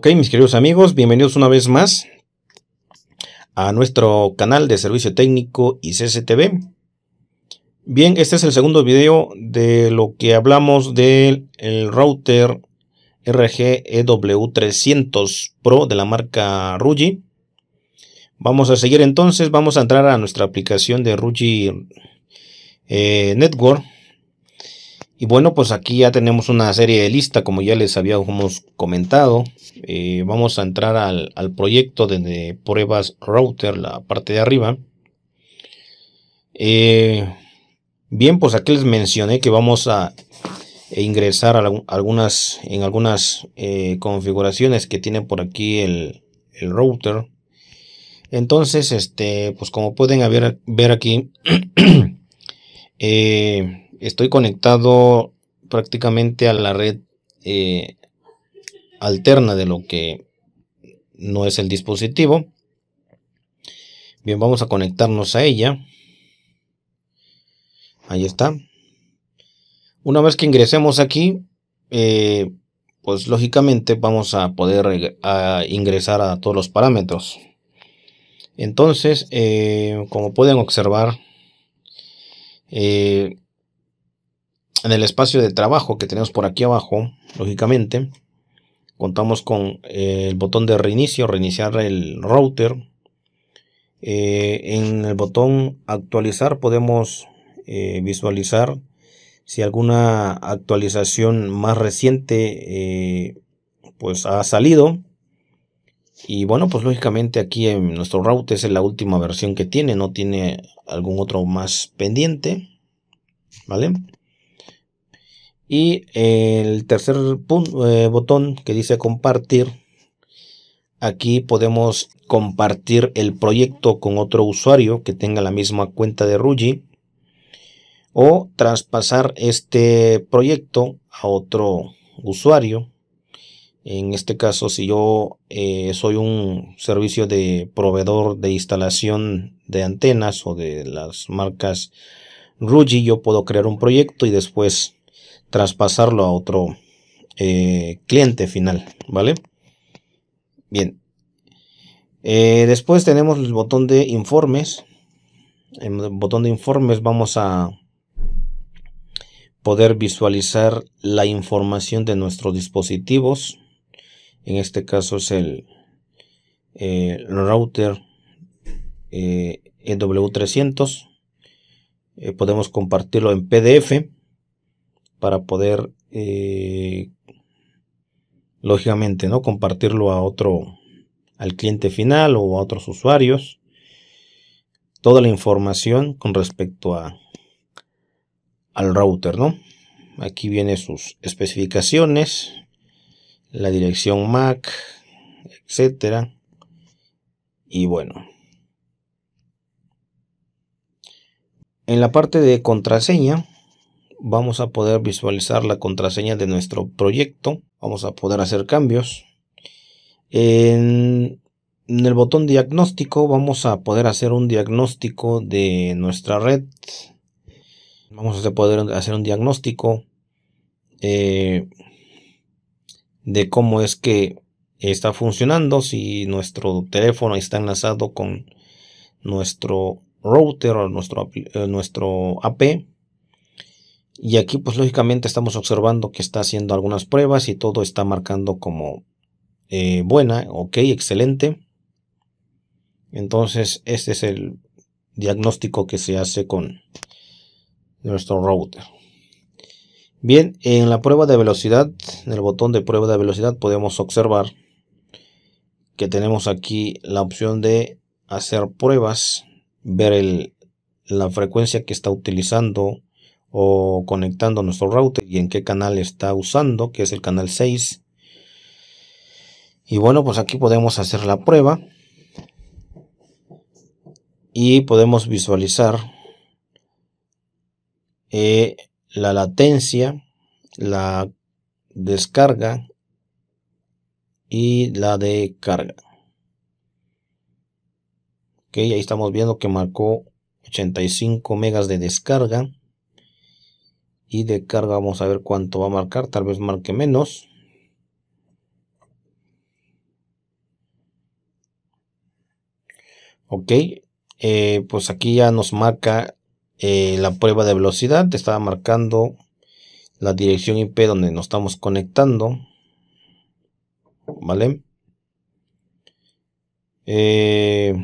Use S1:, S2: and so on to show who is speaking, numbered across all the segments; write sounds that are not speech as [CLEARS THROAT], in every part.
S1: Ok, mis queridos amigos, bienvenidos una vez más a nuestro canal de servicio técnico y CCTV. Bien, este es el segundo video de lo que hablamos del router RGEW300 Pro de la marca Ruji. Vamos a seguir entonces, vamos a entrar a nuestra aplicación de Ruji eh, Network y bueno, pues aquí ya tenemos una serie de lista, como ya les habíamos comentado. Eh, vamos a entrar al, proyecto de pruebas router, la parte de arriba. Eh, bien, pues aquí les mencioné que vamos a ingresar a algunas, en algunas eh, configuraciones que tiene por aquí el, router. Entonces, este, pues como pueden ver aquí, [CLEARS THROAT] estoy conectado prácticamente a la red eh, alterna de lo que no es el dispositivo. Bien, vamos a conectarnos a ella. Ahí está. Una vez que ingresemos aquí, eh, pues lógicamente vamos a poder ingresar a todos los parámetros. Entonces, eh, como pueden observar, eh, en el espacio de trabajo que tenemos por aquí abajo, lógicamente, contamos con eh, el botón de reinicio, reiniciar el router. Eh, en el botón actualizar podemos eh, visualizar si alguna actualización más reciente pues ha salido. Y bueno, pues lógicamente aquí en nuestro router es la última versión que tiene, no tiene algún otro más pendiente. ¿Vale? Y el tercer eh, botón que dice compartir, aquí podemos compartir el proyecto con otro usuario que tenga la misma cuenta de Ruji o traspasar este proyecto a otro usuario. En este caso, si yo eh, soy un servicio de proveedor de instalación de antenas o de las marcas Ruji, yo puedo crear un proyecto y después traspasarlo a otro eh, cliente final, ¿vale? Bien. Eh, después tenemos el botón de informes. En el botón de informes vamos a poder visualizar la información de nuestros dispositivos. En este caso es el eh, router EW300. E podemos compartirlo en PDF para poder, eh, lógicamente, ¿no? compartirlo a otro, al cliente final o a otros usuarios. Toda la información con respecto a, al router, ¿no? Aquí viene sus especificaciones, la dirección MAC, etcétera. Y bueno, en la parte de contraseña vamos a poder visualizar la contraseña de nuestro proyecto. Vamos a poder hacer cambios. En, el botón diagnóstico vamos a poder hacer un diagnóstico de nuestra red. Vamos a poder hacer un diagnóstico eh, de cómo es que está funcionando. Si nuestro teléfono está enlazado con nuestro router o nuestro, eh, nuestro AP y aquí pues lógicamente estamos observando que está haciendo algunas pruebas y todo está marcando como eh, buena, ok, excelente. Entonces este es el diagnóstico que se hace con nuestro router. Bien, en la prueba de velocidad, en el botón de prueba de velocidad podemos observar que tenemos aquí la opción de hacer pruebas, ver la frecuencia que está utilizando o conectando nuestro router y en qué canal está usando, que es el canal 6. Y bueno, pues aquí podemos hacer la prueba y podemos visualizar eh, la latencia, la descarga y la de carga. Ok, ahí estamos viendo que marcó 85 megas de descarga y de carga vamos a ver cuánto va a marcar tal vez marque menos ok eh, pues aquí ya nos marca eh, la prueba de velocidad estaba marcando la dirección IP donde nos estamos conectando vale eh,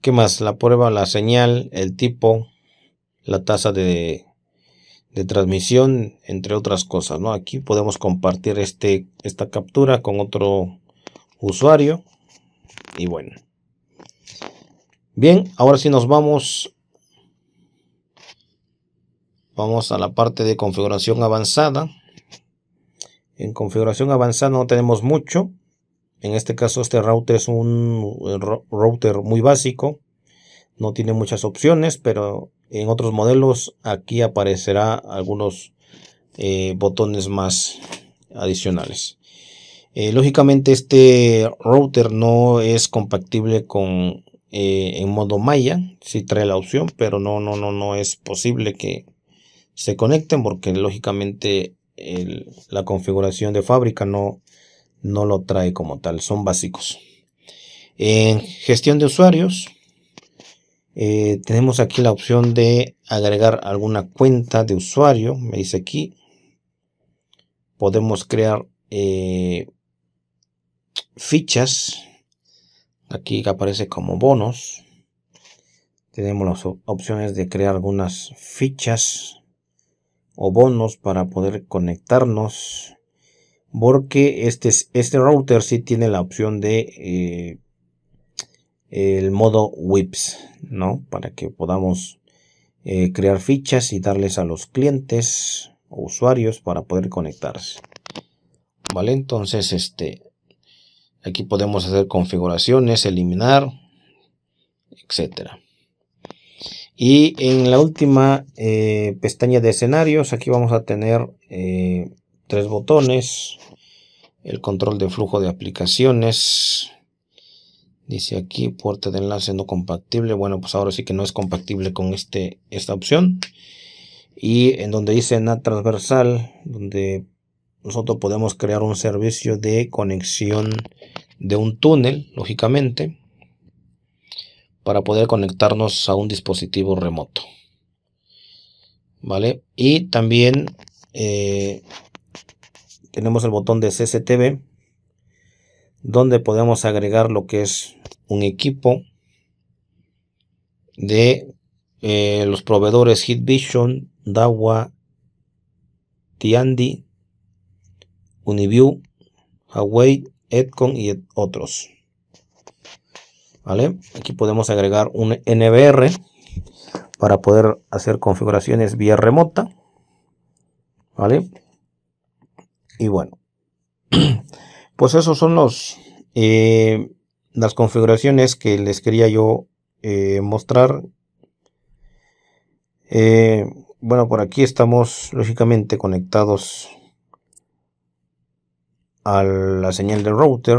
S1: ¿Qué más? La prueba, la señal, el tipo, la tasa de, transmisión, entre otras cosas, ¿no? Aquí podemos compartir este, esta captura con otro usuario y bueno. Bien, ahora sí nos vamos. Vamos a la parte de configuración avanzada. En configuración avanzada no tenemos mucho. En este caso este router es un router muy básico no tiene muchas opciones, pero en otros modelos aquí aparecerá algunos eh, botones más adicionales. Eh, lógicamente este router no es compatible con eh, en modo Maya, si trae la opción, pero no, no, no, no es posible que se conecten porque lógicamente la configuración de fábrica no, no lo trae como tal, son básicos. En gestión de usuarios, eh, tenemos aquí la opción de agregar alguna cuenta de usuario, me dice aquí. Podemos crear eh, fichas. Aquí aparece como bonos. Tenemos las opciones de crear algunas fichas o bonos para poder conectarnos. Porque este, este router sí tiene la opción de eh, el modo whips, ¿no? Para que podamos eh, crear fichas y darles a los clientes o usuarios para poder conectarse. Vale, entonces este aquí podemos hacer configuraciones, eliminar, etcétera. Y en la última eh, pestaña de escenarios, aquí vamos a tener eh, tres botones, el control de flujo de aplicaciones, Dice aquí puerta de enlace no compatible. Bueno, pues ahora sí que no es compatible con este, esta opción. Y en donde dice NAT transversal, donde nosotros podemos crear un servicio de conexión de un túnel, lógicamente, para poder conectarnos a un dispositivo remoto. ¿Vale? Y también eh, tenemos el botón de CCTV donde podemos agregar lo que es un equipo de eh, los proveedores HitVision, Dawa, Tiandi, Uniview, Huawei, Edcon y otros. ¿Vale? Aquí podemos agregar un NBR para poder hacer configuraciones vía remota. ¿Vale? Y bueno. [CLEARS THROAT] Pues esos son los eh, las configuraciones que les quería yo eh, mostrar. Eh, bueno, por aquí estamos lógicamente conectados a la señal del router.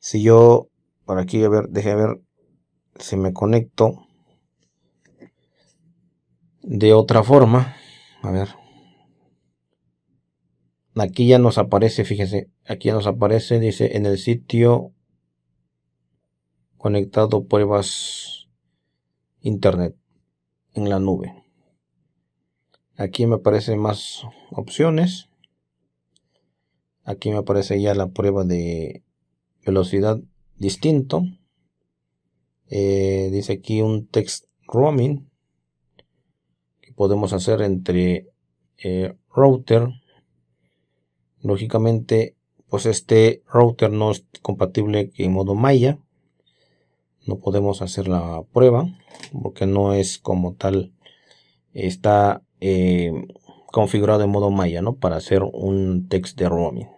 S1: Si yo por aquí, a ver, deje ver si me conecto de otra forma. A ver aquí ya nos aparece, fíjense, aquí ya nos aparece, dice en el sitio conectado pruebas internet en la nube. Aquí me aparecen más opciones. Aquí me aparece ya la prueba de velocidad distinto. Eh, dice aquí un text roaming que podemos hacer entre eh, router Lógicamente, pues este router no es compatible en modo Maya. No podemos hacer la prueba porque no es como tal. Está eh, configurado en modo Maya, ¿no? Para hacer un text de roaming.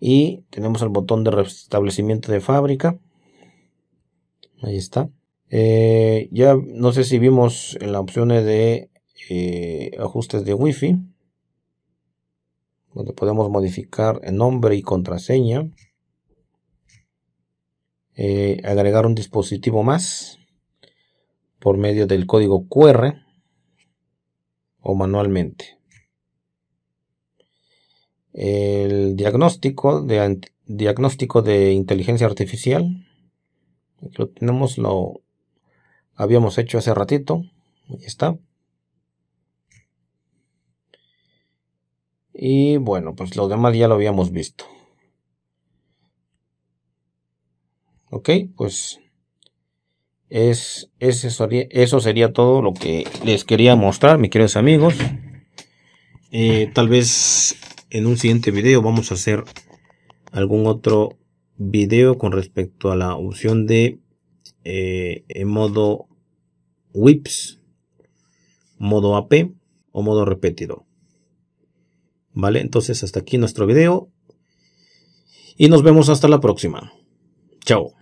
S1: Y tenemos el botón de restablecimiento de fábrica. Ahí está. Eh, ya no sé si vimos en las opciones de eh, ajustes de Wi-Fi donde podemos modificar el nombre y contraseña. Eh, agregar un dispositivo más por medio del código QR o manualmente. El diagnóstico de, diagnóstico de inteligencia artificial. lo tenemos, lo habíamos hecho hace ratito. Ahí está. Y bueno, pues lo demás ya lo habíamos visto. Ok, pues es, eso sería todo lo que les quería mostrar, mis queridos amigos. Eh, tal vez en un siguiente video vamos a hacer algún otro video con respecto a la opción de eh, en modo whips, modo AP o modo repetido. ¿Vale? Entonces hasta aquí nuestro video. Y nos vemos hasta la próxima. Chao.